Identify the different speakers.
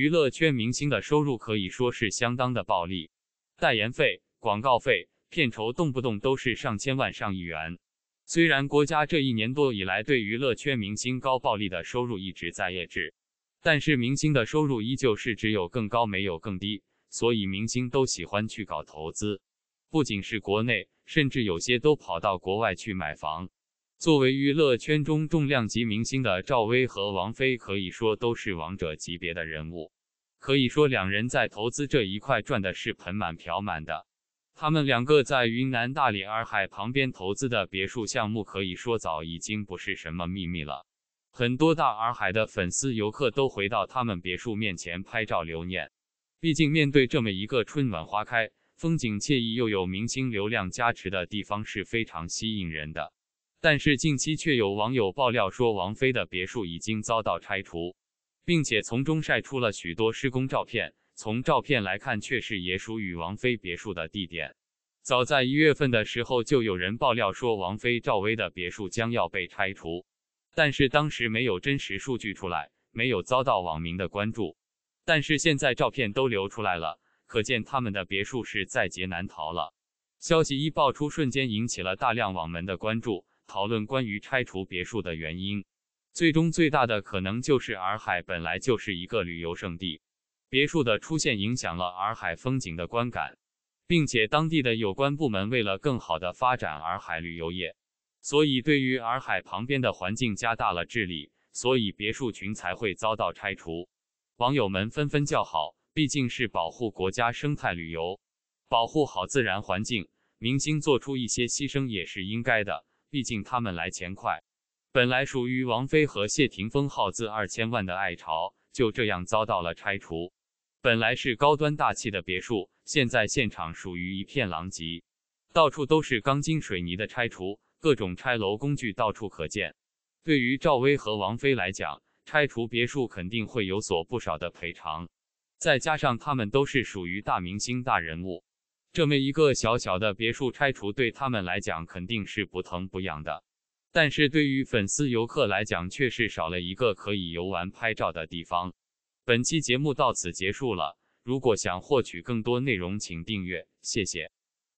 Speaker 1: 娱乐圈明星的收入可以说是相当的暴利，代言费、广告费、片酬动不动都是上千万、上亿元。虽然国家这一年多以来对娱乐圈明星高暴利的收入一直在遏制，但是明星的收入依旧是只有更高没有更低，所以明星都喜欢去搞投资，不仅是国内，甚至有些都跑到国外去买房。作为娱乐圈中重量级明星的赵薇和王菲，可以说都是王者级别的人物。可以说，两人在投资这一块赚的是盆满瓢满的。他们两个在云南大理洱海旁边投资的别墅项目，可以说早已经不是什么秘密了。很多大洱海的粉丝游客都回到他们别墅面前拍照留念。毕竟，面对这么一个春暖花开、风景惬意又有明星流量加持的地方，是非常吸引人的。但是近期却有网友爆料说，王菲的别墅已经遭到拆除，并且从中晒出了许多施工照片。从照片来看，却是也属于王菲别墅的地点。早在一月份的时候，就有人爆料说王菲赵薇的别墅将要被拆除，但是当时没有真实数据出来，没有遭到网民的关注。但是现在照片都流出来了，可见他们的别墅是在劫难逃了。消息一爆出，瞬间引起了大量网民的关注。讨论关于拆除别墅的原因，最终最大的可能就是洱海本来就是一个旅游胜地，别墅的出现影响了洱海风景的观感，并且当地的有关部门为了更好的发展洱海旅游业，所以对于洱海旁边的环境加大了治理，所以别墅群才会遭到拆除。网友们纷纷叫好，毕竟是保护国家生态旅游，保护好自然环境，明星做出一些牺牲也是应该的。毕竟他们来钱快，本来属于王菲和谢霆锋耗资二千万的爱巢就这样遭到了拆除。本来是高端大气的别墅，现在现场属于一片狼藉，到处都是钢筋水泥的拆除，各种拆楼工具到处可见。对于赵薇和王菲来讲，拆除别墅肯定会有所不少的赔偿，再加上他们都是属于大明星大人物。这么一个小小的别墅拆除，对他们来讲肯定是不疼不痒的，但是对于粉丝游客来讲，却是少了一个可以游玩拍照的地方。本期节目到此结束了，如果想获取更多内容，请订阅，谢谢。